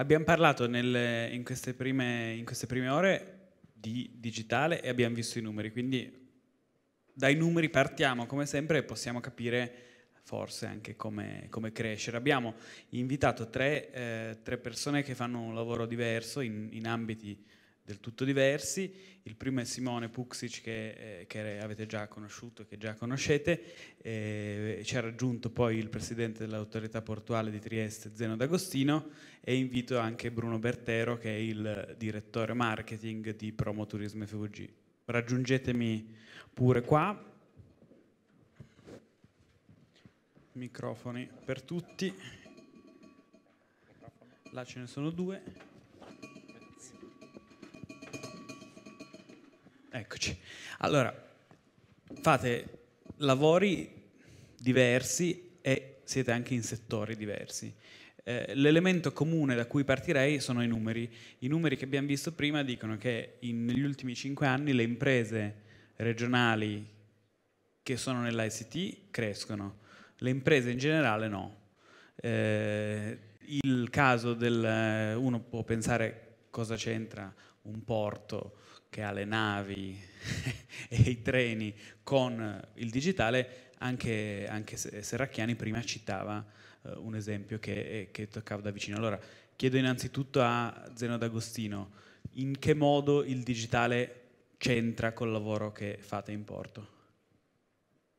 Abbiamo parlato nel, in, queste prime, in, queste prime, ore di digitale e abbiamo visto i numeri, quindi dai numeri partiamo come sempre e possiamo capire forse anche come, come crescere. Abbiamo invitato tre, eh, tre, persone che fanno un lavoro diverso in, in ambiti del tutto diversi. Il primo è Simone Puxic che, eh, che avete già conosciuto, che già conoscete, eh, ci ha raggiunto poi il presidente dell'autorità portuale di Trieste Zeno D'Agostino e invito anche Bruno Bertero che è il direttore marketing di Promo Turismo FVG. Raggiungetemi pure qua. Microfoni per tutti. Là ce ne sono due. Eccoci. Allora, fate lavori diversi e siete anche in settori diversi. Eh, l'elemento comune da cui partirei sono i numeri. I numeri che abbiamo visto prima dicono che in, negli ultimi cinque anni le imprese regionali che sono nell'ICT crescono, le imprese in generale no. Eh, il caso del... uno può pensare cosa c'entra un porto che ha le navi e i treni con eh, il digitale, anche, anche eh, Serracchiani prima citava eh, un esempio che, eh, che toccava da vicino. Allora, chiedo innanzitutto a Zeno D'Agostino, in che modo il digitale c'entra col lavoro che fate in porto?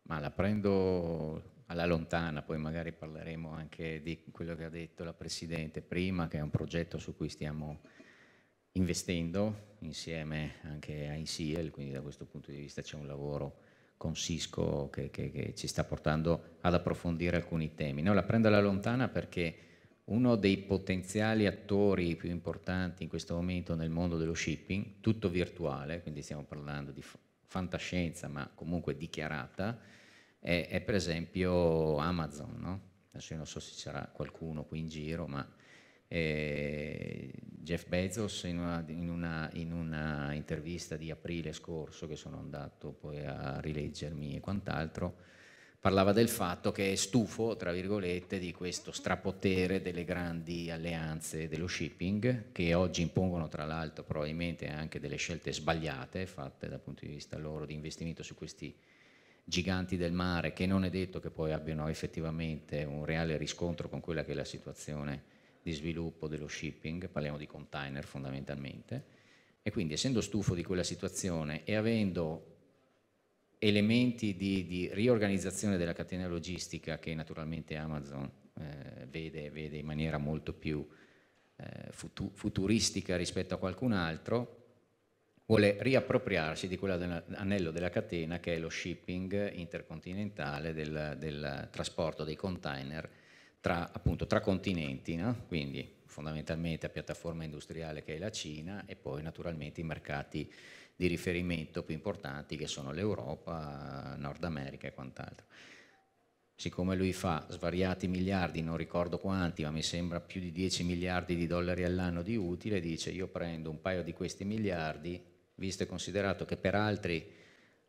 Ma la prendo alla lontana, poi magari parleremo anche di quello che ha detto la Presidente prima, che è un progetto su cui stiamo investendo insieme anche a ISIEL, quindi da questo punto di vista c'è un lavoro con Cisco che, che, che, ci sta portando ad approfondire alcuni temi. No, la prendo alla lontana perché uno dei potenziali attori più importanti in questo momento nel mondo dello shipping, tutto virtuale, quindi stiamo parlando di fantascienza ma comunque dichiarata, è, è per esempio Amazon. No? Adesso io non so se c'era qualcuno qui in giro, ma eh, Jeff Bezos in una, in, una, in una, intervista di aprile scorso che sono andato poi a rileggermi e quant'altro, parlava del fatto che è stufo, tra virgolette, di questo strapotere delle grandi alleanze dello shipping che oggi impongono tra l'altro probabilmente anche delle scelte sbagliate fatte dal punto di vista loro di investimento su questi giganti del mare che non è detto che poi abbiano effettivamente un reale riscontro con quella che è la situazione di sviluppo dello shipping, parliamo di container fondamentalmente, e quindi essendo stufo di quella situazione e avendo elementi di, di riorganizzazione della catena logistica che naturalmente Amazon eh, vede, vede, in maniera molto più eh, futu futuristica rispetto a qualcun altro, vuole riappropriarsi di quell'anello della catena che è lo shipping intercontinentale del, del trasporto dei container tra, appunto, tra continenti, no? quindi fondamentalmente la piattaforma industriale che è la Cina e poi naturalmente i mercati di riferimento più importanti che sono l'Europa, Nord America e quant'altro. Siccome lui fa svariati miliardi, non ricordo quanti, ma mi sembra più di 10 miliardi di dollari all'anno di utile, dice io prendo un paio di questi miliardi, visto e considerato che per altri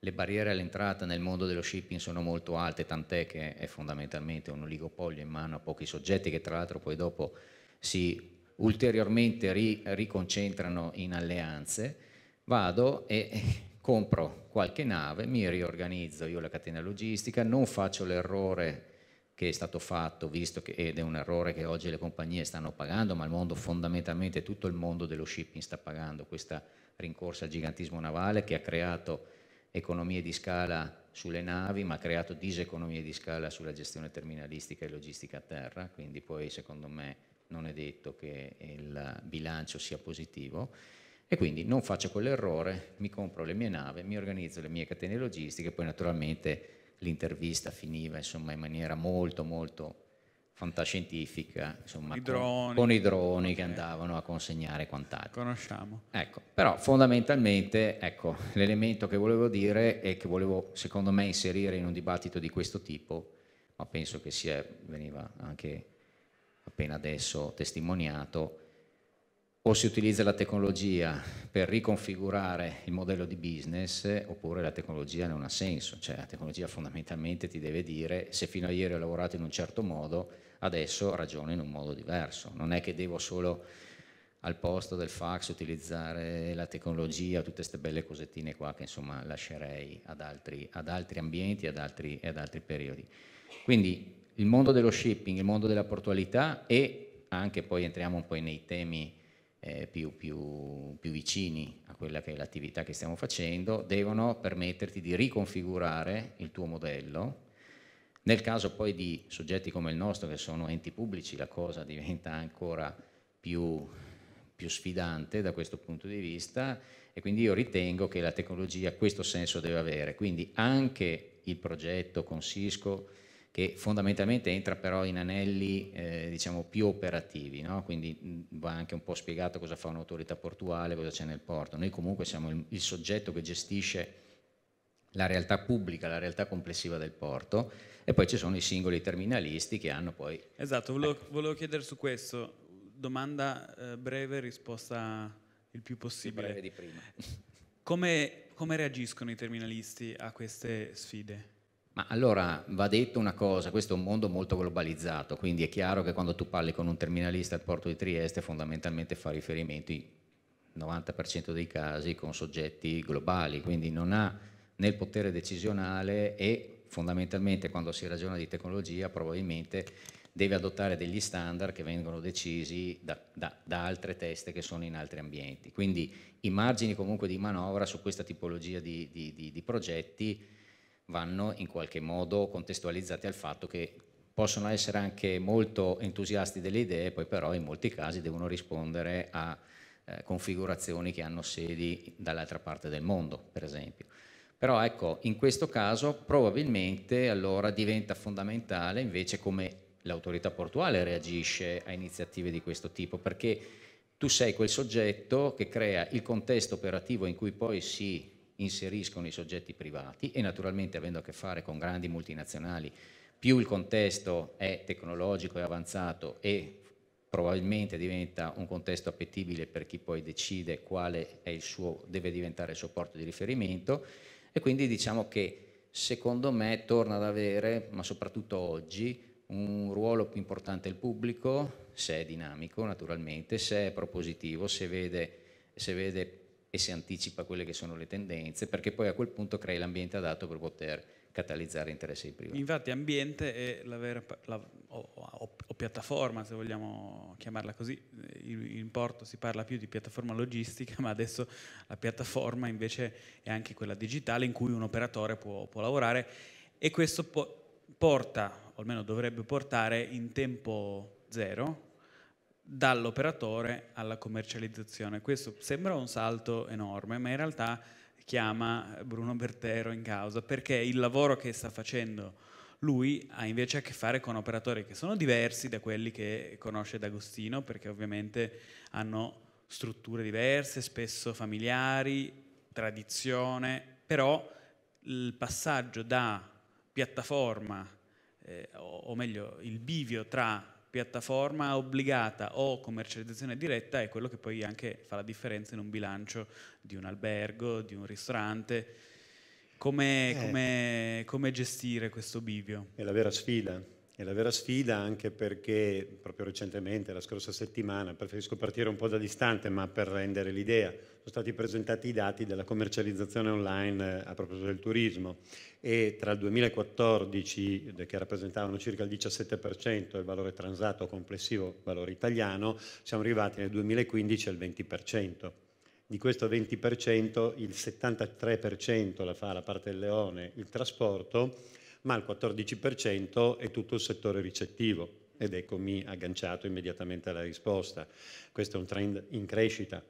le barriere all'entrata nel mondo dello shipping sono molto alte, tant'è che è fondamentalmente un oligopolio in mano a pochi soggetti che tra l'altro poi dopo si ulteriormente ri, riconcentrano in alleanze, vado e compro qualche nave, mi riorganizzo io la catena logistica, non faccio l'errore che è stato fatto, visto che ed è un errore che oggi le compagnie stanno pagando, ma il mondo fondamentalmente, tutto il mondo dello shipping sta pagando questa rincorsa al gigantismo navale che ha creato economie di scala sulle navi, ma ha creato diseconomie di scala sulla gestione terminalistica e logistica a terra, quindi poi secondo me non è detto che il bilancio sia positivo e quindi non faccio quell'errore, mi compro le mie navi, mi organizzo le mie catene logistiche, poi naturalmente l'intervista finiva insomma, in maniera molto molto fantascientifica, insomma, I droni, con, i droni che andavano a consegnare quant'altro. Conosciamo. Ecco, però fondamentalmente, ecco, l'elemento che volevo dire e che volevo, secondo me, inserire in un dibattito di questo tipo, ma penso che sia, veniva anche appena adesso testimoniato, o si utilizza la tecnologia per riconfigurare il modello di business oppure la tecnologia non ha senso, cioè la tecnologia fondamentalmente ti deve dire se fino a ieri ho lavorato in un certo modo, adesso ragiono in un modo diverso, non è che devo solo al posto del fax utilizzare la tecnologia, tutte queste belle cosettine qua che insomma lascerei ad altri, ad altri ambienti ad altri, ad altri periodi. Quindi il mondo dello shipping, il mondo della portualità e anche poi entriamo un po' nei temi eh, più, più, più, vicini a quella che è l'attività che stiamo facendo, devono permetterti di riconfigurare il tuo modello. Nel caso poi di soggetti come il nostro, che sono enti pubblici, la cosa diventa ancora più, più sfidante da questo punto di vista e quindi io ritengo che la tecnologia questo senso deve avere. Quindi anche il progetto con Cisco che fondamentalmente entra però in anelli eh, diciamo più operativi, no? quindi mm, va anche un po' spiegato cosa fa un'autorità portuale, cosa c'è nel porto. Noi comunque siamo il, il soggetto che gestisce la realtà pubblica, la realtà complessiva del porto e poi ci sono i singoli terminalisti che hanno poi... Esatto, volevo, ecco. volevo chiedere su questo, domanda eh, breve, risposta il più possibile. Di di come, come reagiscono i terminalisti a queste sfide? Ma allora va detto una cosa, questo è un mondo molto globalizzato, quindi è chiaro che quando tu parli con un terminalista al porto di Trieste fondamentalmente fa riferimento in 90% dei casi, con soggetti globali, quindi non ha nel potere decisionale e fondamentalmente quando si ragiona di tecnologia probabilmente deve adottare degli standard che vengono decisi da, da, da altre teste che sono in altri ambienti. Quindi i margini comunque di manovra su questa tipologia di, di, di, di progetti vanno in qualche modo contestualizzati al fatto che possono essere anche molto entusiasti delle idee, poi però in molti casi devono rispondere a eh, configurazioni che hanno sedi dall'altra parte del mondo, per esempio. Però ecco, in questo caso probabilmente allora diventa fondamentale invece come l'autorità portuale reagisce a iniziative di questo tipo, perché tu sei quel soggetto che crea il contesto operativo in cui poi si inseriscono i soggetti privati e naturalmente avendo a che fare con grandi multinazionali, più il contesto è tecnologico e avanzato e probabilmente diventa un contesto appetibile per chi poi decide quale suo, deve diventare il suo porto di riferimento e quindi diciamo che secondo me torna ad avere, ma soprattutto oggi, un ruolo più importante il pubblico, se è dinamico naturalmente, se è propositivo, se vede, se vede e si anticipa quelle che sono le tendenze, perché poi a quel punto crei l'ambiente adatto per poter catalizzare interessi privati. Infatti ambiente è la vera la, o, o, o, piattaforma, se vogliamo chiamarla così, in, porto si parla più di piattaforma logistica, ma adesso la piattaforma invece è anche quella digitale in cui un operatore può, può lavorare e questo po porta, o almeno dovrebbe portare in tempo zero, dall'operatore alla commercializzazione. Questo sembra un salto enorme, ma in realtà chiama Bruno Bertero in causa perché il lavoro che sta facendo lui ha invece a che fare con operatori che sono diversi da quelli che conosce D'Agostino, perché ovviamente hanno strutture diverse, spesso familiari, tradizione, però il passaggio da piattaforma, eh, o, o meglio il bivio tra piattaforma obbligata o commercializzazione diretta è quello che poi anche fa la differenza in un bilancio di un albergo, di un ristorante. Come, eh. come, come gestire questo bivio? È la vera sfida. È la vera sfida anche perché proprio recentemente, la scorsa settimana, preferisco partire un po' da distante ma per rendere l'idea, sono stati presentati i dati della commercializzazione online eh, a proposito del turismo e tra il 2014, eh, che rappresentavano circa il 17% del valore transato complessivo valore italiano, siamo arrivati nel 2015 al 20%. Di questo 20% il 73% la fa la parte del leone, il trasporto, ma il 14% è tutto il settore ricettivo. Ed eccomi agganciato immediatamente alla risposta. Questo è un trend in crescita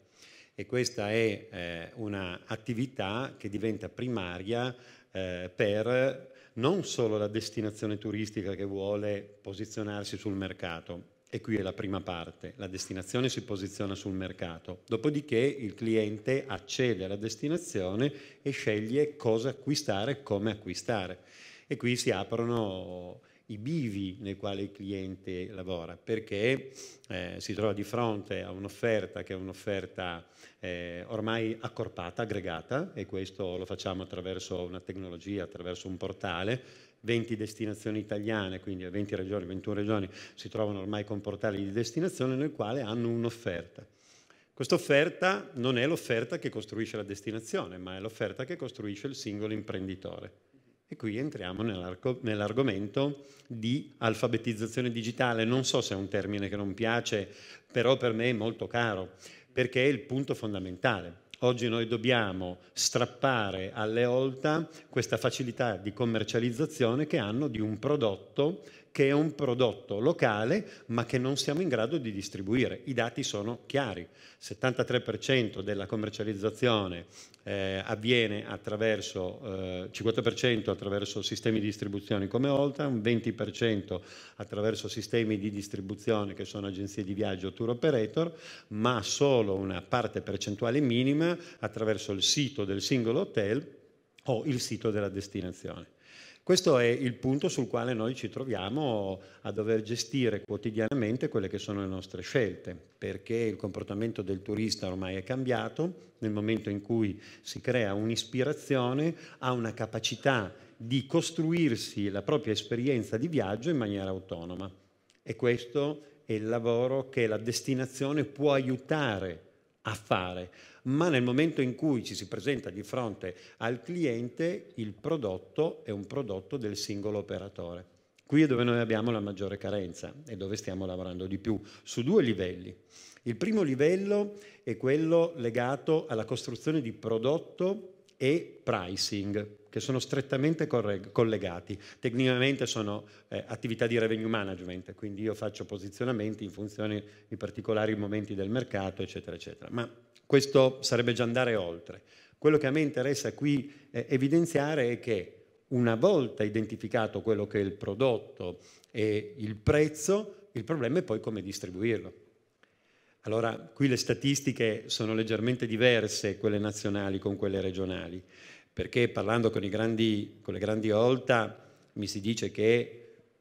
e questa è eh, un'attività che diventa primaria eh, per non solo la destinazione turistica che vuole posizionarsi sul mercato, e qui è la prima parte, la destinazione si posiziona sul mercato, dopodiché il cliente accede alla destinazione e sceglie cosa acquistare e come acquistare. E qui si aprono i bivi nei quali il cliente lavora, perché eh, si trova di fronte a un'offerta che è un'offerta eh, ormai accorpata, aggregata, e questo lo facciamo attraverso una tecnologia, attraverso un portale. 20 destinazioni italiane, quindi 20 regioni, 21 regioni, si trovano ormai con portali di destinazione nel quale hanno un'offerta. Questa offerta non è l'offerta che costruisce la destinazione, ma è l'offerta che costruisce il singolo imprenditore. E qui entriamo nell'argomento di alfabetizzazione digitale. Non so se è un termine che non piace, però per me è molto caro, perché è il punto fondamentale. Oggi noi dobbiamo strappare alle olta questa facilità di commercializzazione che hanno di un prodotto che è un prodotto locale ma che non siamo in grado di distribuire. I dati sono chiari. Il 73% della commercializzazione eh, avviene attraverso eh, 50% attraverso sistemi di distribuzione come Olta, un 20% attraverso sistemi di distribuzione che sono agenzie di viaggio o tour operator, ma solo una parte percentuale minima attraverso il sito del singolo hotel o il sito della destinazione. Questo è il punto sul quale noi ci troviamo a dover gestire quotidianamente quelle che sono le nostre scelte, perché il comportamento del turista ormai è cambiato, nel momento in cui si crea un'ispirazione ha una capacità di costruirsi la propria esperienza di viaggio in maniera autonoma. E questo è il lavoro che la destinazione può aiutare a fare, ma nel momento in cui ci si presenta di fronte al cliente il prodotto è un prodotto del singolo operatore. Qui è dove noi abbiamo la maggiore carenza e dove stiamo lavorando di più, su due livelli. Il primo livello è quello legato alla costruzione di prodotto e pricing, che sono strettamente collegati. Tecnicamente sono eh, attività di revenue management, quindi io faccio posizionamenti in funzione di particolari momenti del mercato, eccetera, eccetera. Ma questo sarebbe già andare oltre. Quello che a me interessa qui eh, evidenziare è che una volta identificato quello che è il prodotto e il prezzo, il problema è poi come distribuirlo. Allora, qui le statistiche sono leggermente diverse, quelle nazionali con quelle regionali, perché parlando con, grandi, con le grandi olta mi si dice che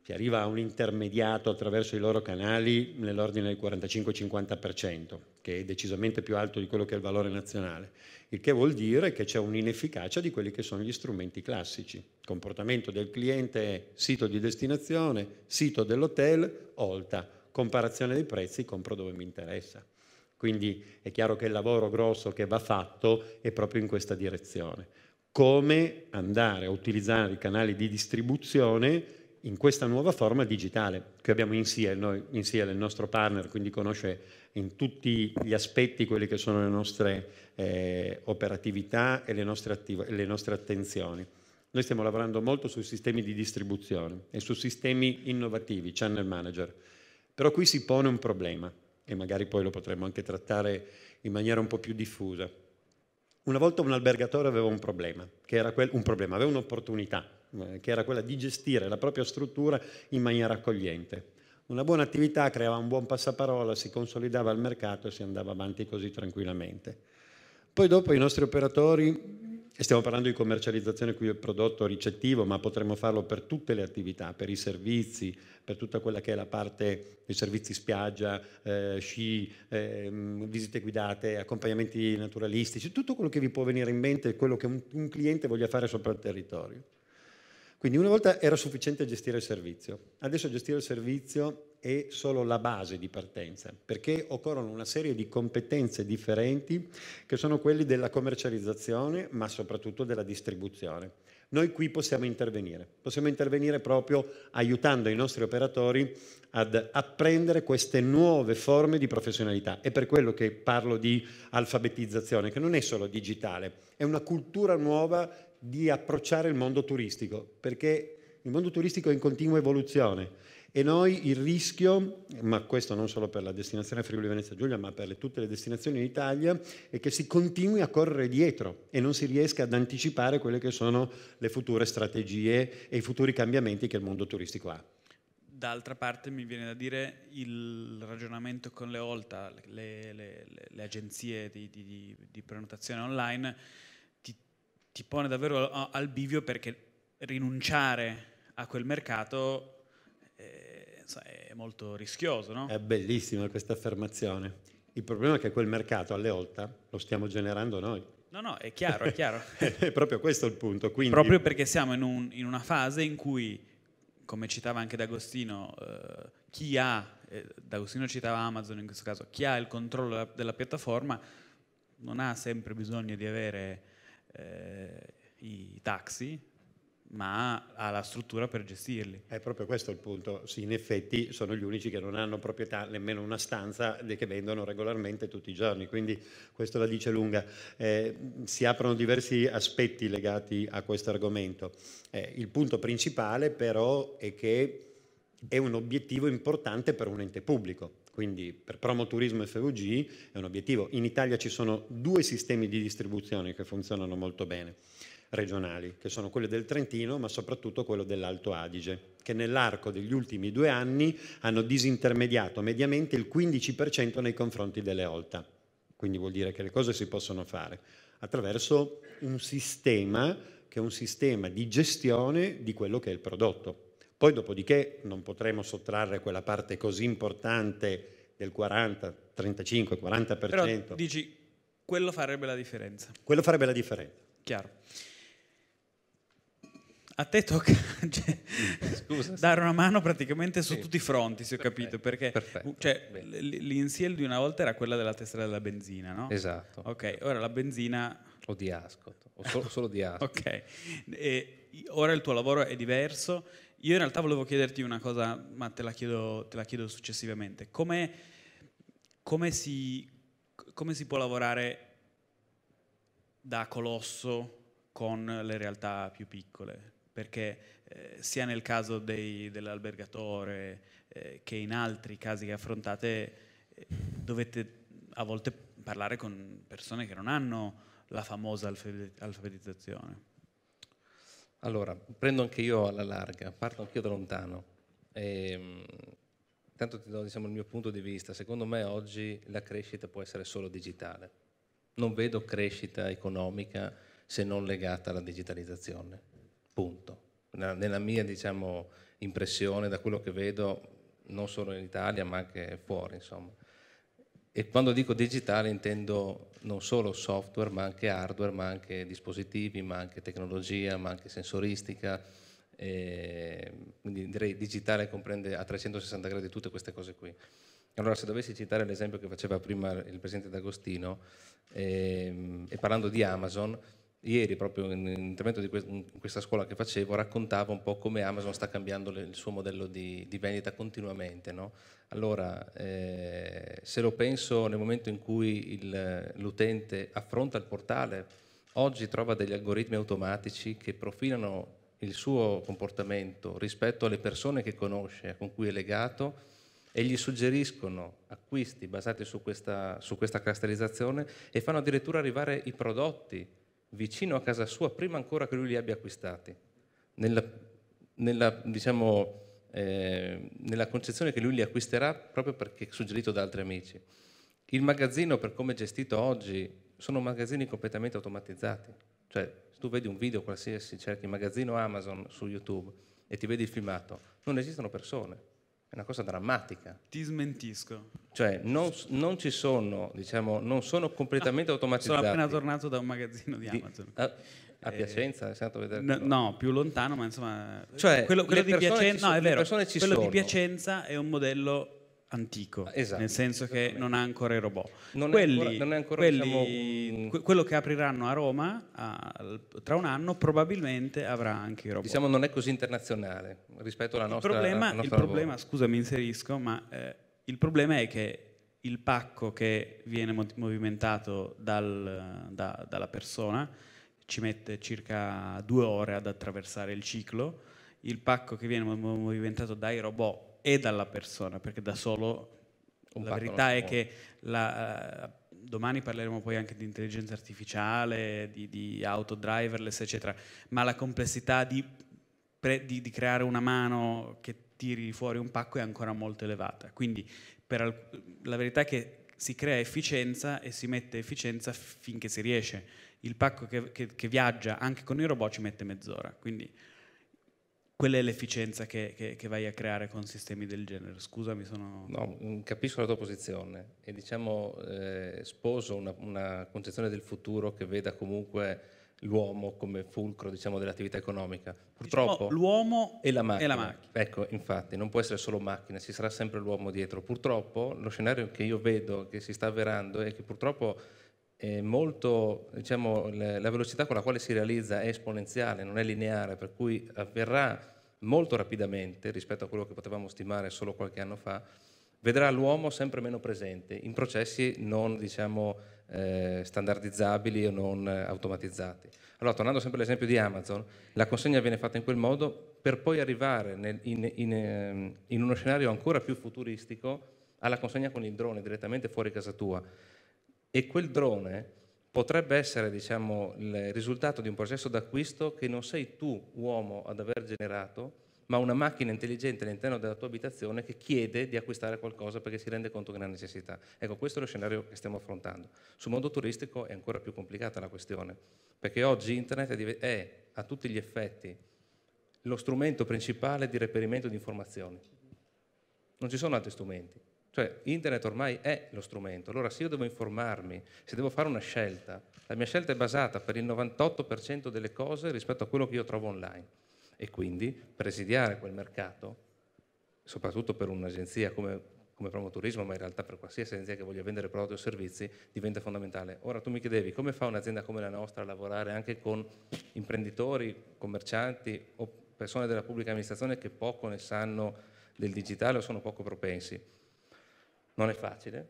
che arriva a un intermediato attraverso i loro canali nell'ordine del 45-50%, che è decisamente più alto di quello che è il valore nazionale, il che vuol dire che c'è un'inefficacia di quelli che sono gli strumenti classici. Il comportamento del cliente è sito di destinazione, sito dell'hotel, olta, comparazione dei prezzi, compro dove mi interessa. Quindi è chiaro che il lavoro grosso che va fatto è proprio in questa direzione. Come andare a utilizzare i canali di distribuzione in questa nuova forma digitale. che abbiamo Insiel, Insiel è il nostro partner, quindi conosce in tutti gli aspetti quelle che sono le nostre eh, operatività e le nostre, e le nostre attenzioni. Noi stiamo lavorando molto su sistemi di distribuzione e su sistemi innovativi, channel manager, però qui si pone un problema e magari poi lo potremmo anche trattare in maniera un po' più diffusa. Una volta un albergatore aveva un problema, che era un problema, aveva un'opportunità, eh, che era quella di gestire la propria struttura in maniera accogliente. Una buona attività creava un buon passaparola, si consolidava il mercato e si andava avanti così tranquillamente. Poi dopo i nostri operatori, e stiamo parlando di commercializzazione qui del prodotto ricettivo, ma potremmo farlo per tutte le attività, per i servizi, per tutta quella che è la parte dei servizi spiaggia, eh, sci, eh, visite guidate, accompagnamenti naturalistici, tutto quello che vi può venire in mente, quello che un, un cliente voglia fare sopra il territorio. Quindi una volta era sufficiente gestire il servizio, adesso gestire il servizio è solo la base di partenza, perché occorrono una serie di competenze differenti che sono quelle della commercializzazione, ma soprattutto della distribuzione. Noi qui possiamo intervenire, possiamo intervenire proprio aiutando i nostri operatori ad apprendere queste nuove forme di professionalità. È per quello che parlo di alfabetizzazione, che non è solo digitale, è una cultura nuova di approcciare il mondo turistico, perché il mondo turistico è in continua evoluzione e noi il rischio, ma questo non solo per la destinazione Friuli Venezia Giulia, ma per le, tutte le destinazioni in Italia, è che si continui a correre dietro e non si riesca ad anticipare quelle che sono le future strategie e i futuri cambiamenti che il mondo turistico ha. D'altra parte mi viene da dire il ragionamento con le OLTA, le, le, le agenzie di, di, di prenotazione online, ti pone davvero al bivio perché rinunciare a quel mercato è, eh, è molto rischioso. No? È bellissima questa affermazione. Il problema è che quel mercato alle volta lo stiamo generando noi. No, no, è chiaro, è chiaro. è proprio questo il punto. Quindi... Proprio perché siamo in, un, in, una fase in cui, come citava anche D'Agostino, eh, chi ha, eh, D'Agostino citava Amazon in questo caso, chi ha il controllo della, della piattaforma non ha sempre bisogno di avere eh, i taxi, ma ha la struttura per gestirli. È proprio questo il punto. Sì, in effetti sono gli unici che non hanno proprietà nemmeno una stanza che vendono regolarmente tutti i giorni, quindi questo la dice lunga. Eh, si aprono diversi aspetti legati a questo argomento. Eh, il punto principale però è che è un obiettivo importante per un ente pubblico quindi per Promoturismo FVG è un obiettivo. In Italia ci sono due sistemi di distribuzione che funzionano molto bene, regionali, che sono quello del Trentino, ma soprattutto quello dell'Alto Adige, che nell'arco degli ultimi due anni hanno disintermediato mediamente il 15% nei confronti delle OLTA. Quindi vuol dire che le cose si possono fare attraverso un sistema che è un sistema di gestione di quello che è il prodotto poi dopodiché non potremo sottrarre quella parte così importante del 40, 35, 40%. Però dici, quello farebbe la differenza. Quello farebbe la differenza. Chiaro. A te tocca cioè, Scusa, dare una mano praticamente su sì. tutti i fronti, se ho capito, perché cioè, l'insiel di una volta era quella della testa della benzina, no? Esatto. Ok, ora la benzina... O di ascolto, o solo, solo di ascolto. ok, e ora il tuo lavoro è diverso io in realtà volevo chiederti una cosa, ma te la chiedo, te la chiedo successivamente. Come, come, si, come si può lavorare da colosso con le realtà più piccole? Perché eh, sia nel caso dei, dell'albergatore eh, che in altri casi che affrontate eh, dovete a volte parlare con persone che non hanno la famosa alfabetizzazione. Allora, prendo anche io alla larga, parto io da lontano. E, ehm, tanto ti do diciamo, il mio punto di vista. Secondo me oggi la crescita può essere solo digitale. Non vedo crescita economica se non legata alla digitalizzazione. Punto. Nella mia diciamo, impressione, da quello che vedo, non solo in Italia ma anche fuori. Insomma. E quando dico digitale intendo non solo software, ma anche hardware, ma anche dispositivi, ma anche tecnologia, ma anche sensoristica. E ehm, quindi direi digitale comprende a 360 gradi tutte queste cose qui. Allora, se dovessi citare l'esempio che faceva prima il presidente D'Agostino, e, ehm, e parlando di Amazon, ieri proprio in un intervento di questa scuola che facevo raccontavo un po' come Amazon sta cambiando il suo modello di, di vendita continuamente, no? Allora, eh, se lo penso nel momento in cui l'utente affronta il portale, oggi trova degli algoritmi automatici che profilano il suo comportamento rispetto alle persone che conosce, con cui è legato, e gli suggeriscono acquisti basati su questa, su questa clusterizzazione e fanno addirittura arrivare i prodotti vicino a casa sua prima ancora che lui li abbia acquistati. Nella, nella diciamo, Ehm, nella concezione che lui li acquisterà proprio perché suggerito da altri amici. Il magazzino, per come è gestito oggi, sono magazzini completamente automatizzati. Cioè, se tu vedi un video qualsiasi, cerchi magazzino Amazon su YouTube e ti vedi il filmato, non esistono persone. È una cosa drammatica. Ti smentisco. Cioè, non, non ci sono, diciamo, non sono completamente automatizzati. Ah, sono appena tornato da un magazzino di, di Amazon. Uh, a eh, Piacenza, è stato a vedere. No, no, più lontano, ma insomma... Cioè, quello, quello di Piacenza, no, è vero, quello sono. di Piacenza è un modello antico, ah, esatto, nel senso che non ha ancora i robot. Non quelli, è ancora, non è ancora quelli, diciamo, que quello che apriranno a Roma a, tra un anno probabilmente avrà anche i robot. Diciamo non è così internazionale rispetto alla il nostra... Problema, il problema, scusa mi inserisco, ma eh, il problema è che il pacco che viene movimentato dal, da, dalla persona ci mette circa due ore ad attraversare il ciclo, il pacco che viene movimentato dai robot e dalla persona, perché da solo Un la verità è che la, eh, domani parleremo poi anche di intelligenza artificiale, di, di auto driverless, eccetera, ma la complessità di, pre, di, di creare una mano che tiri fuori un pacco è ancora molto elevata. Quindi per, la verità è che si crea efficienza e si mette efficienza finché si riesce il pacco che, che, che viaggia anche con i robot ci mette mezz'ora. Quindi quella è l'efficienza che, che, che, vai a creare con sistemi del genere. Scusami, sono. No, mm, capisco la tua posizione e diciamo eh, sposo una, una, concezione del futuro che veda comunque l'uomo come fulcro diciamo, dell'attività economica. Diciamo purtroppo diciamo, l'uomo e la, e la macchina. Ecco, infatti, non può essere solo macchina, ci sarà sempre l'uomo dietro. Purtroppo lo scenario che io vedo, che si sta avverando, è che purtroppo molto, diciamo, la velocità con la quale si realizza è esponenziale, non è lineare, per cui avverrà molto rapidamente rispetto a quello che potevamo stimare solo qualche anno fa, vedrà l'uomo sempre meno presente in processi non diciamo, eh, standardizzabili o non automatizzati. Allora, tornando sempre all'esempio di Amazon, la consegna viene fatta in quel modo per poi arrivare nel, in, in, ehm, in uno scenario ancora più futuristico alla consegna con il drone direttamente fuori casa tua e quel drone potrebbe essere diciamo, il risultato di un processo d'acquisto che non sei tu uomo ad aver generato, ma una macchina intelligente all'interno della tua abitazione che chiede di acquistare qualcosa perché si rende conto che è una necessità. Ecco, questo è lo scenario che stiamo affrontando. Sul mondo turistico è ancora più complicata la questione, perché oggi internet è a tutti gli effetti lo strumento principale di reperimento di informazioni. Non ci sono altri strumenti. Cioè, internet ormai è lo strumento. Allora, se io devo informarmi, se devo fare una scelta, la mia scelta è basata per il 98% delle cose rispetto a quello che io trovo online. E quindi presidiare quel mercato, soprattutto per un'agenzia come, come Promoturismo, ma in realtà per qualsiasi agenzia che voglia vendere prodotti o servizi, diventa fondamentale. Ora tu mi chiedevi come fa un'azienda come la nostra a lavorare anche con imprenditori, commercianti o persone della pubblica amministrazione che poco ne sanno del digitale o sono poco propensi non è facile.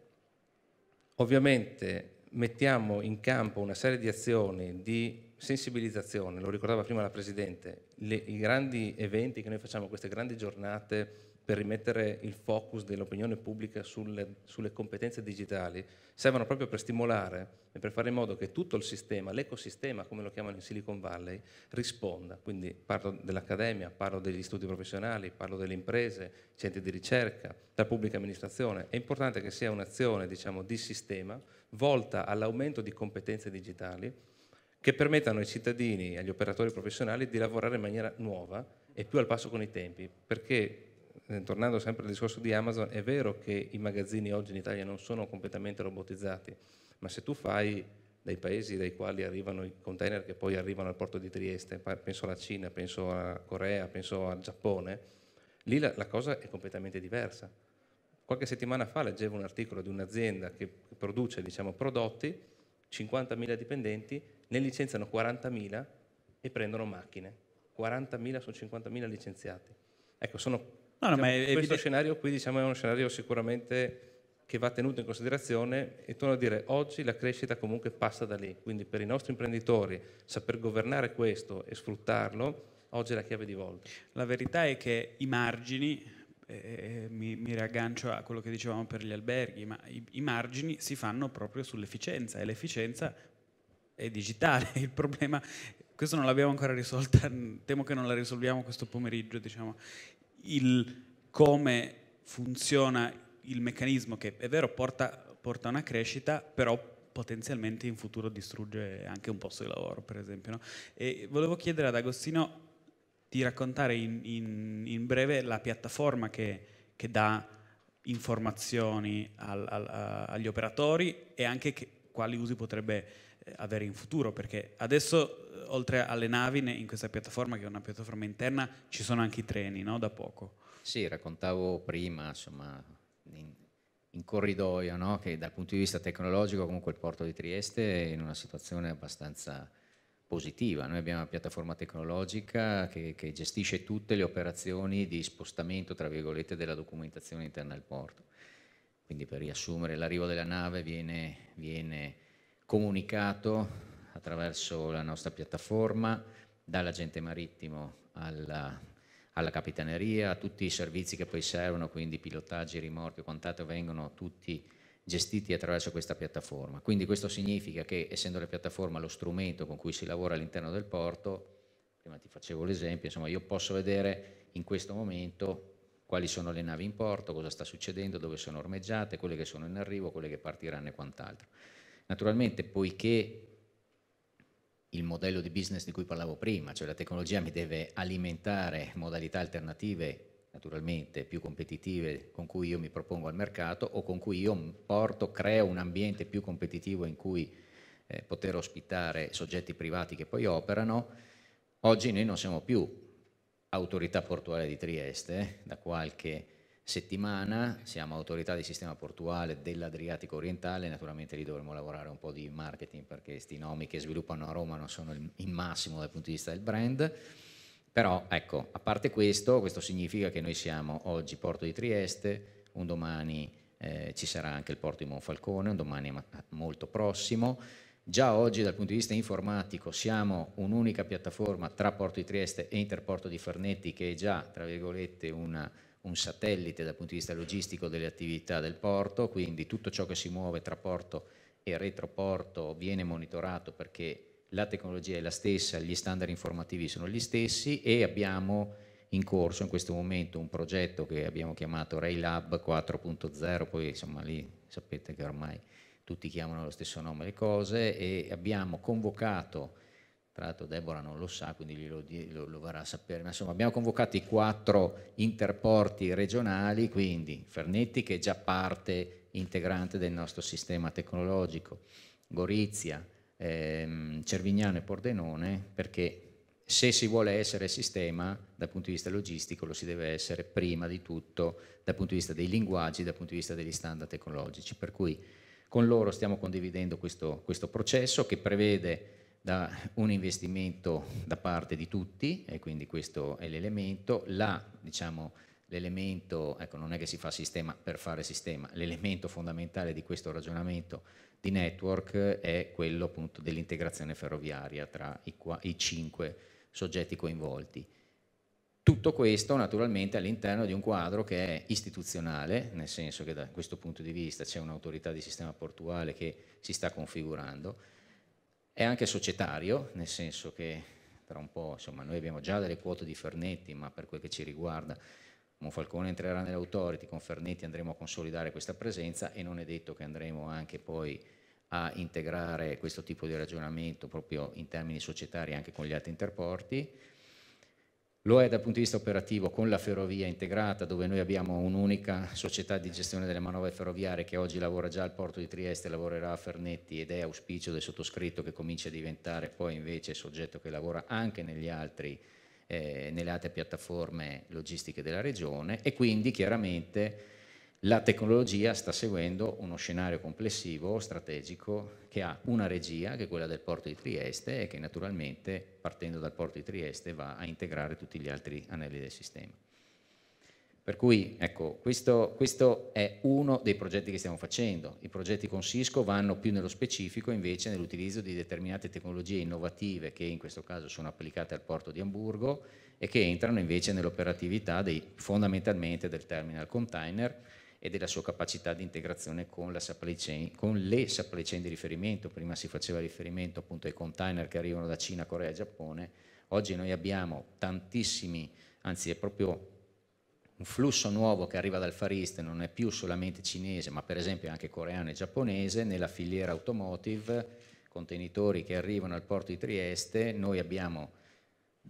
Ovviamente mettiamo in campo una serie di azioni di sensibilizzazione, lo ricordava prima la Presidente, le, i grandi eventi che noi facciamo, queste grandi giornate per rimettere il focus dell'opinione pubblica sulle, sulle, competenze digitali servono proprio per stimolare e per fare in modo che tutto il sistema, l'ecosistema come lo chiamano in Silicon Valley, risponda. Quindi parlo dell'accademia, parlo degli studi professionali, parlo delle imprese, centri di ricerca, la pubblica amministrazione. È importante che sia un'azione diciamo, di sistema volta all'aumento di competenze digitali che permettano ai cittadini e agli operatori professionali di lavorare in maniera nuova e più al passo con i tempi, perché eh, tornando sempre al discorso di Amazon, è vero che i magazzini oggi in Italia non sono completamente robotizzati, ma se tu fai dai paesi dai quali arrivano i container che poi arrivano al porto di Trieste, penso alla Cina, penso alla Corea, penso al Giappone, lì la, la cosa è completamente diversa. Qualche settimana fa leggevo un articolo di un'azienda che produce diciamo, prodotti, 50.000 dipendenti, ne licenziano 40.000 e prendono macchine. 40.000 su 50.000 licenziati. Ecco, sono No, no, diciamo, questo scenario qui diciamo, è uno scenario sicuramente che va tenuto in considerazione e torno a dire oggi la crescita comunque passa da lì, quindi per i nostri imprenditori saper governare questo e sfruttarlo oggi è la chiave di volta. La verità è che i margini, eh, eh mi, mi riaggancio a quello che dicevamo per gli alberghi, ma i, i margini si fanno proprio sull'efficienza e l'efficienza è digitale, il problema questo non l'abbiamo ancora risolto, temo che non la risolviamo questo pomeriggio, diciamo il come funziona il meccanismo che è vero porta, porta a una crescita, però potenzialmente in futuro distrugge anche un posto di lavoro, per esempio. No? E volevo chiedere ad Agostino di raccontare in, in, in breve la piattaforma che, che dà informazioni al, al, agli operatori e anche che, quali usi potrebbe eh, avere in futuro, perché adesso oltre alle navi, in questa piattaforma, che è una piattaforma interna, ci sono anche i treni, no? Da poco. Sì, raccontavo prima, insomma, in, in corridoio, no? Che dal punto di vista tecnologico comunque il porto di Trieste è in una situazione abbastanza positiva. Noi abbiamo una piattaforma tecnologica che, che gestisce tutte le operazioni di spostamento, tra virgolette, della documentazione interna al porto. Quindi per riassumere, l'arrivo della nave viene, viene comunicato attraverso la nostra piattaforma, dall'agente marittimo alla, alla capitaneria, tutti i servizi che poi servono, quindi pilotaggi, rimorchi e quant'altro, vengono tutti gestiti attraverso questa piattaforma. Quindi questo significa che, essendo la piattaforma lo strumento con cui si lavora all'interno del porto, prima ti facevo l'esempio, insomma io posso vedere in questo momento quali sono le navi in porto, cosa sta succedendo, dove sono ormeggiate, quelle che sono in arrivo, quelle che partiranno e quant'altro. Naturalmente, poiché il modello di business di cui parlavo prima, cioè la tecnologia mi deve alimentare modalità alternative, naturalmente più competitive, con cui io mi propongo al mercato o con cui io porto, creo un ambiente più competitivo in cui eh, poter ospitare soggetti privati che poi operano. Oggi noi non siamo più autorità portuale di Trieste, eh, da qualche settimana, siamo autorità di sistema portuale dell'Adriatico orientale, naturalmente lì dovremo lavorare un po' di marketing perché questi nomi che sviluppano a Roma non sono il, il, massimo dal punto di vista del brand, però ecco, a parte questo, questo significa che noi siamo oggi Porto di Trieste, un domani eh, ci sarà anche il Porto di Monfalcone, un domani molto prossimo. Già oggi dal punto di vista informatico siamo un'unica piattaforma tra Porto di Trieste e Interporto di Farnetti che è già, tra virgolette, una un satellite dal punto di vista logistico delle attività del porto, quindi tutto ciò che si muove tra porto e retroporto viene monitorato perché la tecnologia è la stessa, gli standard informativi sono gli stessi e abbiamo in corso in questo momento un progetto che abbiamo chiamato Railab 4.0, poi insomma lì sapete che ormai tutti chiamano lo stesso nome le cose e abbiamo convocato tra l'altro Deborah non lo sa, quindi lo, lo, lo verrà a sapere. Ma insomma abbiamo convocato i quattro interporti regionali, quindi Fernetti che è già parte integrante del nostro sistema tecnologico, Gorizia, ehm, Cervignano e Pordenone, perché se si vuole essere sistema dal punto di vista logistico lo si deve essere prima di tutto dal punto di vista dei linguaggi, dal punto di vista degli standard tecnologici. Per cui con loro stiamo condividendo questo, questo processo che prevede da un investimento da parte di tutti e quindi questo è l'elemento. La, diciamo, l'elemento, ecco non è che si fa sistema per fare sistema, l'elemento fondamentale di questo ragionamento di network è quello appunto dell'integrazione ferroviaria tra i, qua, i cinque soggetti coinvolti. Tutto questo naturalmente all'interno di un quadro che è istituzionale, nel senso che da questo punto di vista c'è un'autorità di sistema portuale che si sta configurando, è anche societario, nel senso che tra un po', insomma, noi abbiamo già delle quote di Fernetti, ma per quel che ci riguarda Monfalcone entrerà nell'autority, con Fernetti andremo a consolidare questa presenza e non è detto che andremo anche poi a integrare questo tipo di ragionamento proprio in termini societari anche con gli altri interporti lo è dal punto di vista operativo con la ferrovia integrata, dove noi abbiamo un'unica società di gestione delle manovre ferroviarie che oggi lavora già al porto di Trieste, lavorerà a Fernetti ed è auspicio del sottoscritto che cominci a diventare poi invece soggetto che lavora anche altri, eh, nelle altre piattaforme logistiche della regione e quindi chiaramente la tecnologia sta seguendo uno scenario complessivo, strategico, che ha una regia, che è quella del porto di Trieste, e che naturalmente, partendo dal porto di Trieste, va a integrare tutti gli altri anelli del sistema. Per cui, ecco, questo, questo è uno dei progetti che stiamo facendo. I progetti con Cisco vanno più nello specifico, invece, nell'utilizzo di determinate tecnologie innovative, che in questo caso sono applicate al porto di Hamburgo, e che entrano invece nell'operatività dei, fondamentalmente del terminal container, e della sua capacità di integrazione con, chain, con le supply chain di riferimento. Prima si faceva riferimento appunto ai container che arrivano da Cina, Corea e Giappone. Oggi noi abbiamo tantissimi, anzi è proprio un flusso nuovo che arriva dal Far East, non è più solamente cinese, ma per esempio anche coreano e giapponese, nella filiera automotive, contenitori che arrivano al porto di Trieste, noi abbiamo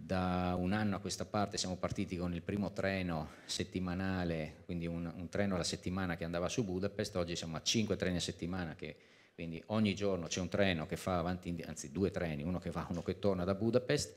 da un anno a questa parte siamo partiti con il primo treno settimanale, quindi un, un treno alla settimana che andava su Budapest, oggi siamo a cinque treni a settimana che quindi ogni giorno c'è un treno che fa avanti, anzi due treni, uno che va, uno che torna da Budapest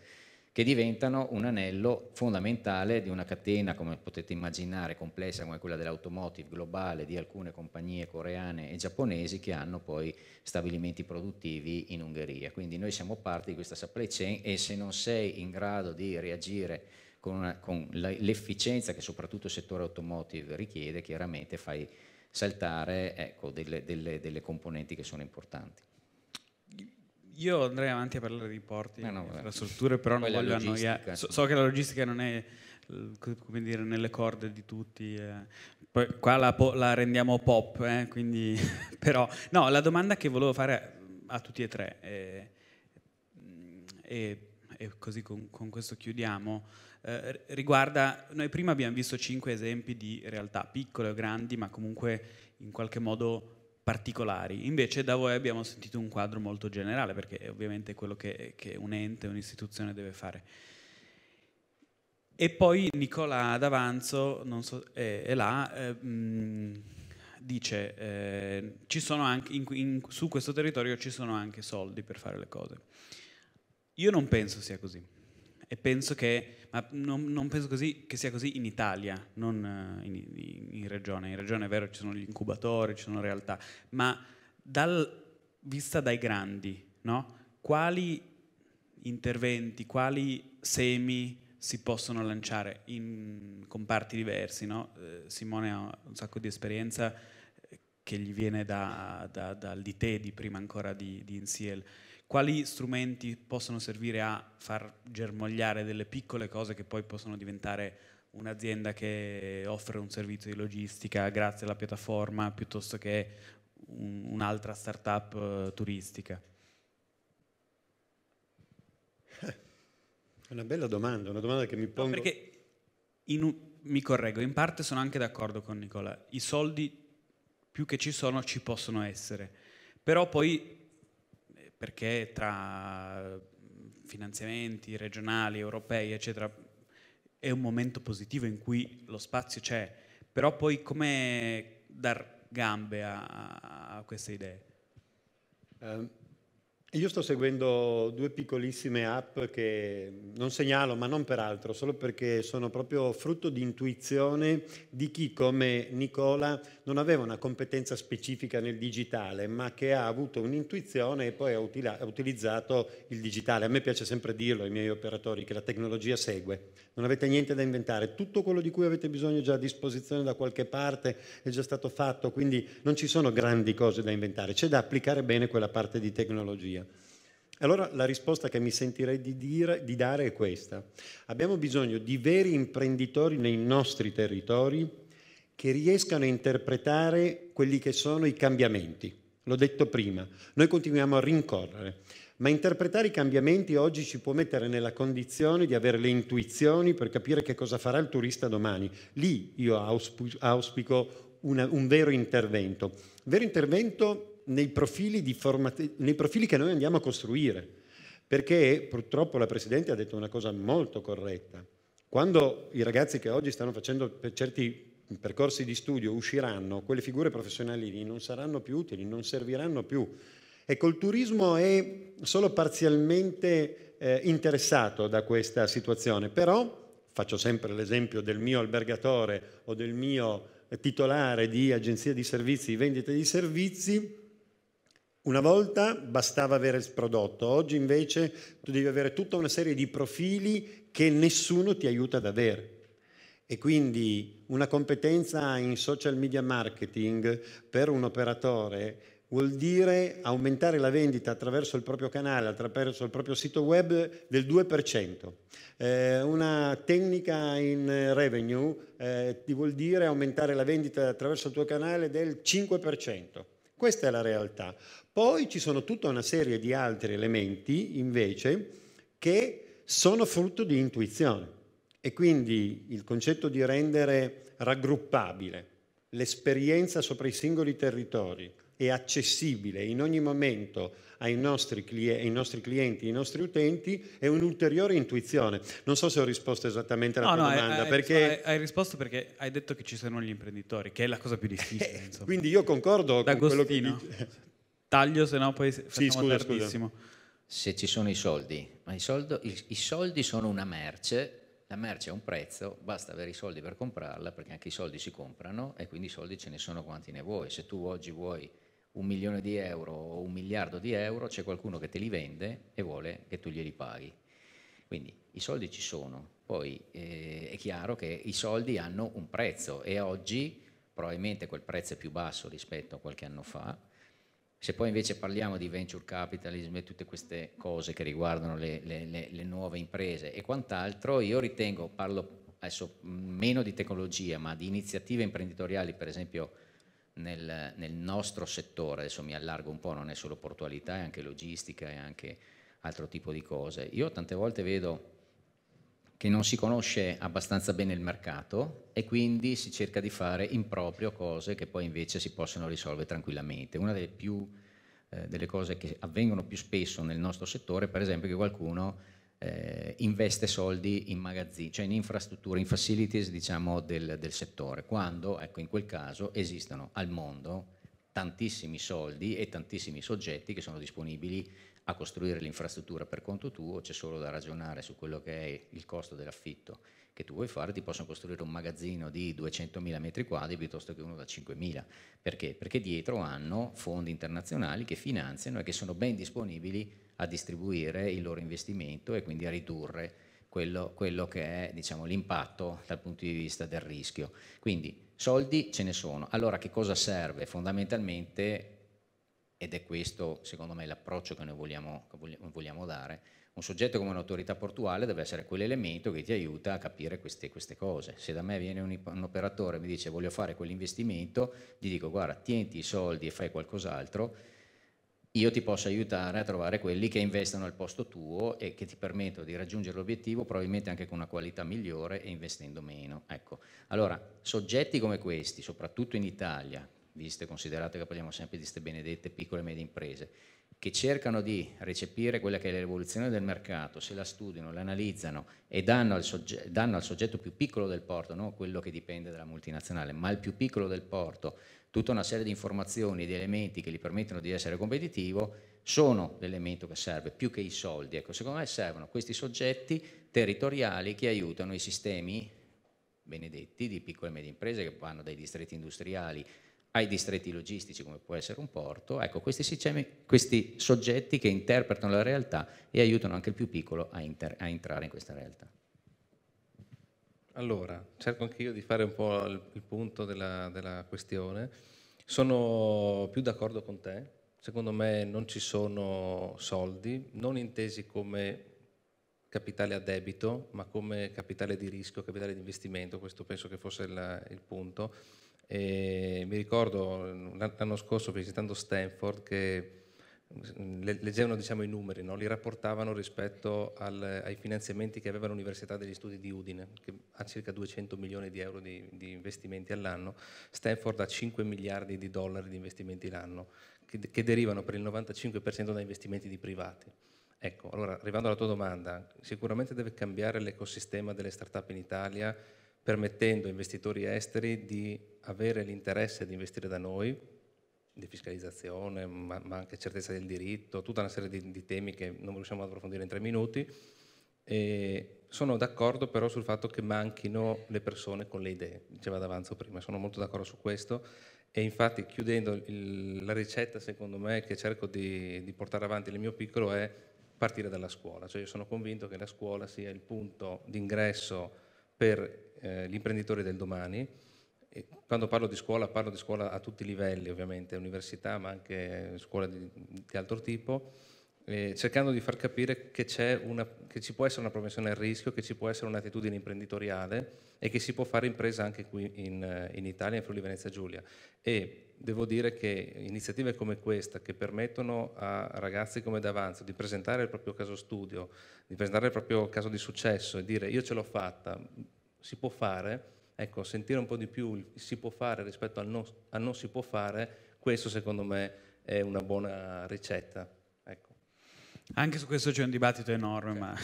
che diventano un anello fondamentale di una catena, come potete immaginare, complessa come quella dell'automotive globale di alcune compagnie coreane e giapponesi che hanno poi stabilimenti produttivi in Ungheria. Quindi noi siamo parte di questa supply chain e se non sei in grado di reagire con, una, con l'efficienza che soprattutto il settore automotive richiede, chiaramente fai saltare ecco, delle, delle, delle componenti che sono importanti. Io andrei avanti a parlare di porti e eh no, infrastrutture, però non voglio annoiare. So, so, che la logistica non è dire, nelle corde di tutti. Eh. Poi, qua la, la, rendiamo pop, eh, quindi, però no, la domanda che volevo fare a tutti e tre, e, eh, e, e così con, con, questo chiudiamo, eh, riguarda, noi prima abbiamo visto cinque esempi di realtà, piccole o grandi, ma comunque in qualche modo particolari. Invece da voi abbiamo sentito un quadro molto generale, perché è ovviamente quello che, che un ente, un'istituzione deve fare. E poi Nicola D'Avanzo so, è, è, là, eh, mh, dice eh, in, in, su questo territorio ci sono anche soldi per fare le cose. Io non penso sia così e penso che, ma non, non penso così, che sia così in Italia, non eh, in, in, in, regione. In regione è vero ci sono gli incubatori, ci sono realtà, ma dal, vista dai grandi, no? quali interventi, quali semi si possono lanciare in comparti diversi. No? Eh, Simone ha un sacco di esperienza eh, che gli viene da, da, dal DT, di prima ancora di, di Insiel quali strumenti possono servire a far germogliare delle piccole cose che poi possono diventare un'azienda che offre un servizio di logistica grazie alla piattaforma piuttosto che un'altra startup eh, turistica? Una bella domanda, una domanda che mi pongo... No, perché in, mi correggo, in parte sono anche d'accordo con Nicola, i soldi più che ci sono ci possono essere, però poi perché tra finanziamenti regionali, europei, eccetera, è un momento positivo in cui lo spazio c'è, però poi come dar gambe a, a queste idee? Um io sto seguendo due piccolissime app che non segnalo, ma non per altro, solo perché sono proprio frutto di intuizione di chi come Nicola non aveva una competenza specifica nel digitale, ma che ha avuto un'intuizione e poi ha, utilizzato il digitale. A me piace sempre dirlo ai miei operatori che la tecnologia segue, non avete niente da inventare, tutto quello di cui avete bisogno è già a disposizione da qualche parte, è già stato fatto, quindi non ci sono grandi cose da inventare, c'è da applicare bene quella parte di tecnologia. Allora la risposta che mi sentirei di, dire, di dare è questa. Abbiamo bisogno di veri imprenditori nei nostri territori che riescano a interpretare quelli che sono i cambiamenti. L'ho detto prima, noi continuiamo a rincorrere, ma interpretare i cambiamenti oggi ci può mettere nella condizione di avere le intuizioni per capire che cosa farà il turista domani. Lì io auspico una, un vero intervento. Vero intervento nei profili, formate, nei profili che noi andiamo a costruire, perché purtroppo la Presidente ha detto una cosa molto corretta. Quando i ragazzi che oggi stanno facendo certi percorsi di studio usciranno, quelle figure professionali lì non saranno più utili, non serviranno più. Ecco, il turismo è solo parzialmente eh, interessato da questa situazione, però faccio sempre l'esempio del mio albergatore o del mio titolare di agenzia di servizi, vendita di servizi, una volta bastava avere il prodotto, oggi invece tu devi avere tutta una serie di profili che nessuno ti aiuta ad avere. E quindi una competenza in social media marketing per un operatore vuol dire aumentare la vendita attraverso il proprio canale, attraverso il proprio sito web del 2%. Eh, una tecnica in revenue eh, ti vuol dire aumentare la vendita attraverso il tuo canale del 5%. Questa è la realtà. Poi ci sono tutta una serie di altri elementi invece che sono frutto di intuizione e quindi il concetto di rendere raggruppabile l'esperienza sopra i singoli territori e accessibile in ogni momento ai nostri, ai nostri, clienti, ai nostri utenti, è un'ulteriore intuizione. Non so se ho risposto esattamente alla no, tua no, domanda. Hai, perché... hai, risposto perché hai detto che ci sono gli imprenditori, che è la cosa più difficile. Eh, quindi io concordo D'Agostino. con quello che dici. Taglio, se no poi facciamo sì, scusa, tardissimo. Scusa. Se ci sono i soldi, ma i soldi, i, i soldi sono una merce la merce ha un prezzo, basta avere i soldi per comprarla, perché anche i soldi si comprano e quindi i soldi ce ne sono quanti ne vuoi. Se tu oggi vuoi un milione di euro o un miliardo di euro, c'è qualcuno che te li vende e vuole che tu glieli paghi. Quindi i soldi ci sono, poi eh, è chiaro che i soldi hanno un prezzo e oggi probabilmente quel prezzo è più basso rispetto a qualche anno fa. Se poi invece parliamo di venture capitalism e tutte queste cose che riguardano le, le, le, le nuove imprese e quant'altro, io ritengo, parlo adesso meno di tecnologia, ma di iniziative imprenditoriali, per esempio nel, nel, nostro settore, adesso mi allargo un po', non è solo portualità, è anche logistica e anche altro tipo di cose. Io tante volte vedo che non si conosce abbastanza bene il mercato e quindi si cerca di fare in proprio cose che poi invece si possono risolvere tranquillamente. Una delle, più, eh, delle cose che avvengono più spesso nel nostro settore, per esempio, è che qualcuno eh, investe soldi in magazzini, cioè in infrastrutture, in facilities diciamo, del, del, settore, quando ecco, in quel caso esistono al mondo tantissimi soldi e tantissimi soggetti che sono disponibili a costruire l'infrastruttura per conto tuo, c'è solo da ragionare su quello che è il costo dell'affitto che tu vuoi fare, ti possono costruire un magazzino di 200.000 metri quadri piuttosto che uno da 5.000. Perché? Perché dietro hanno fondi internazionali che finanziano e che sono ben disponibili a distribuire il loro investimento e quindi a ridurre quello, quello che è diciamo, l'impatto dal punto di vista del rischio. Quindi soldi ce ne sono. Allora che cosa serve? Fondamentalmente, ed è questo secondo me l'approccio che noi vogliamo, che vogliamo dare, un soggetto come un'autorità portuale deve essere quell'elemento che ti aiuta a capire queste, queste cose. Se da me viene un, un, operatore e mi dice voglio fare quell'investimento, gli dico guarda, tienti i soldi e fai qualcos'altro, io ti posso aiutare a trovare quelli che investono al posto tuo e che ti permettono di raggiungere l'obiettivo probabilmente anche con una qualità migliore e investendo meno. Ecco, allora soggetti come questi, soprattutto in Italia, visto e che parliamo sempre di queste benedette piccole e medie imprese, che cercano di recepire quella che è l'evoluzione del mercato, se la studiano, la analizzano e danno al, sogge- danno al soggetto più piccolo del porto, non quello che dipende dalla multinazionale, ma al più piccolo del porto, tutta una serie di informazioni, e di elementi che gli permettono di essere competitivo, sono l'elemento che serve più che i soldi. Ecco, secondo me servono questi soggetti territoriali che aiutano i sistemi benedetti di piccole e medie imprese che vanno dai distretti industriali ai distretti logistici come può essere un porto, ecco questi, sistemi, questi soggetti che interpretano la realtà e aiutano anche il più piccolo a, inter, a entrare in questa realtà. Allora, cerco anche io di fare un po' il, il punto della, della questione. Sono più d'accordo con te, secondo me non ci sono soldi, non intesi come capitale a debito, ma come capitale di rischio, capitale di investimento, questo penso che fosse il, il punto. E mi ricordo l'anno scorso visitando Stanford che mm, leggevano diciamo, i numeri, no? li rapportavano rispetto al, ai finanziamenti che aveva l'Università degli Studi di Udine, che ha circa 200 milioni di euro di, di investimenti all'anno, Stanford ha 5 miliardi di dollari di investimenti l'anno, che, che derivano per il 95% da investimenti di privati. Ecco, allora arrivando alla tua domanda, sicuramente deve cambiare l'ecosistema delle start-up in Italia permettendo a investitori esteri di avere l'interesse di investire da noi, di fiscalizzazione, ma, ma anche certezza del diritto, tutta una serie di, di, temi che non riusciamo ad approfondire in tre minuti. E sono d'accordo però sul fatto che manchino le persone con le idee, diceva D'Avanzo prima, sono molto d'accordo su questo e infatti chiudendo il, la ricetta secondo me che cerco di, di portare avanti nel mio piccolo è partire dalla scuola, cioè io sono convinto che la scuola sia il punto d'ingresso per eh, gli imprenditori del domani. E quando parlo di scuola, parlo di scuola a tutti i livelli, ovviamente, università, ma anche scuola di, di altro tipo, eh, cercando di far capire che, una, che, ci può essere una professione a rischio, che ci può essere un'attitudine imprenditoriale e che si può fare impresa anche qui in, eh, in Italia, in Friuli Venezia Giulia. E devo dire che iniziative come questa, che permettono a ragazzi come D'Avanzo di presentare il proprio caso studio, di presentare il proprio caso di successo e dire io ce l'ho fatta, si può fare, ecco, sentire un po' di più il si può fare rispetto al, no, al non si può fare, questo secondo me è una buona ricetta. Ecco. Anche su questo c'è un dibattito enorme, okay. ma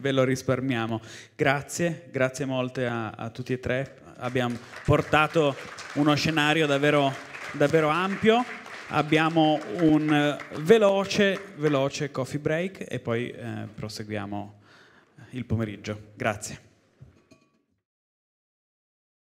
ve lo risparmiamo. Grazie, grazie molte a, a tutti e tre. Abbiamo portato uno scenario davvero, davvero ampio. Abbiamo un veloce, veloce coffee break e poi eh, proseguiamo il pomeriggio. Grazie.